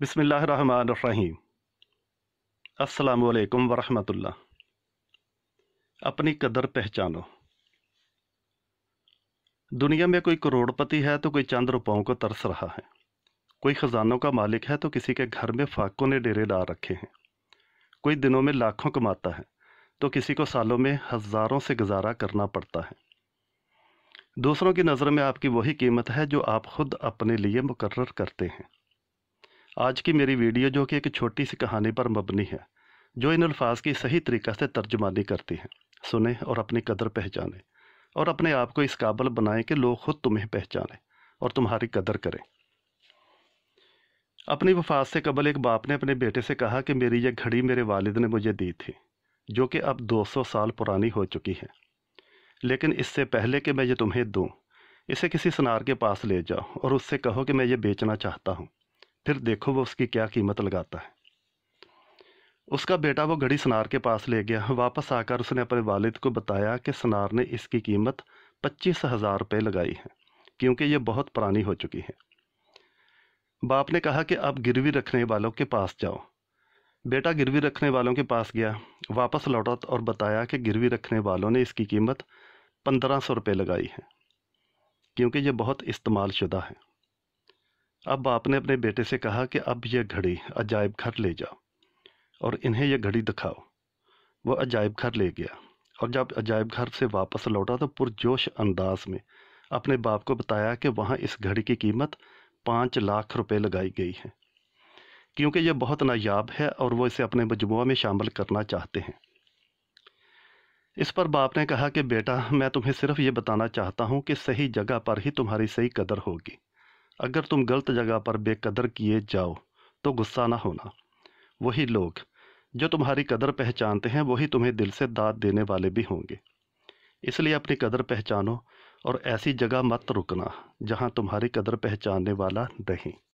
बिसमीम् असलकम वरहमतुल्ला अपनी कदर पहचानो दुनिया में कोई करोड़पति है तो कोई चंद रुपयों को तरस रहा है कोई ख़जानों का मालिक है तो किसी के घर में फाकों ने डेरे डाल रखे हैं कोई दिनों में लाखों कमाता है तो किसी को सालों में हज़ारों से गुजारा करना पड़ता है दूसरों की नज़र में आपकी वही कीमत है जो आप खुद अपने लिए मुकर्र करते हैं आज की मेरी वीडियो जो कि एक छोटी सी कहानी पर मबनी है जो इन अल्फाज की सही तरीक़ा से तर्जमानी करती है सुने और अपनी कदर पहचाने और अपने आप को इस काबल बनाएं कि लोग ख़ुद तुम्हें पहचानें और तुम्हारी कदर करें अपनी वफात से कबल एक बाप ने अपने बेटे से कहा कि मेरी यह घड़ी मेरे वालिद ने मुझे दी थी जो कि अब 200 साल पुरानी हो चुकी है लेकिन इससे पहले कि मैं ये तुम्हें दूँ इसे किसी सनार के पास ले जाओ और उससे कहो कि मैं ये बेचना चाहता हूँ फिर देखो वो उसकी क्या कीमत लगाता है उसका बेटा वो घड़ी सनार के पास ले गया वापस आकर उसने अपने वालिद को बताया कि सनार ने इसकी कीमत पच्चीस हज़ार रुपये लगाई है क्योंकि ये बहुत पुरानी हो चुकी है बाप ने कहा कि अब गिरवी रखने वालों के पास जाओ बेटा गिरवी रखने वालों के पास गया वापस लौटा और बताया कि गिरवी रखने वालों ने इसकी कीमत पंद्रह सौ रुपये लगाई है क्योंकि ये बहुत इस्तेमाल शुदा है अब बाप ने अपने बेटे से कहा कि अब यह घड़ी अजायब घर ले जाओ और इन्हें यह घड़ी दिखाओ वह अजायब घर ले गया और जब अजायब घर से वापस लौटा तो पुरजोश अंदाज में अपने बाप को बताया कि वहाँ इस घड़ी की कीमत पाँच लाख रुपए लगाई गई है क्योंकि यह बहुत नायाब है और वो इसे अपने मजमू में शामिल करना चाहते हैं इस पर बाप ने कहा कि बेटा मैं तुम्हें सिर्फ ये बताना चाहता हूँ कि सही जगह पर ही तुम्हारी सही कदर होगी अगर तुम गलत जगह पर बेकदर किए जाओ तो गुस्सा ना होना वही लोग जो तुम्हारी कदर पहचानते हैं वही तुम्हें दिल से दाद देने वाले भी होंगे इसलिए अपनी कदर पहचानो और ऐसी जगह मत रुकना जहां तुम्हारी कदर पहचानने वाला नहीं